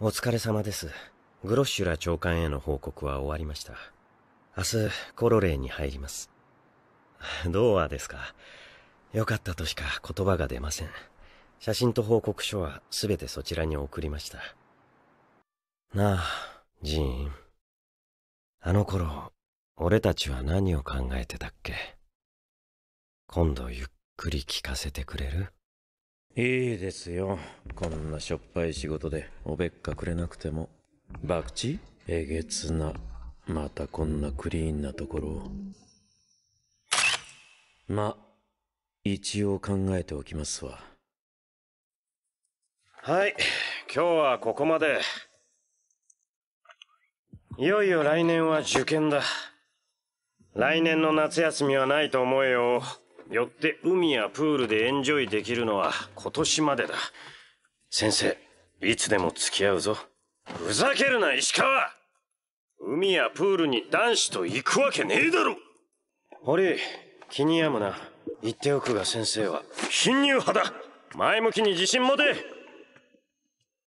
お疲れ様です。グロッシュラ長官への報告は終わりました。明日、コロレーに入ります。どうはですか。よかったとしか言葉が出ません。写真と報告書はすべてそちらに送りました。なあ、ジーン。あの頃、俺たちは何を考えてたっけ今度ゆっくり聞かせてくれるいいですよこんなしょっぱい仕事でおべっかくれなくてもバクチえげつなまたこんなクリーンなところをま一応考えておきますわはい今日はここまでいよいよ来年は受験だ来年の夏休みはないと思えよよって海やプールでエンジョイできるのは今年までだ。先生、いつでも付き合うぞ。ふざけるな、石川海やプールに男子と行くわけねえだろ堀、気に病むな。言っておくが先生は、貧乳派だ前向きに自信持て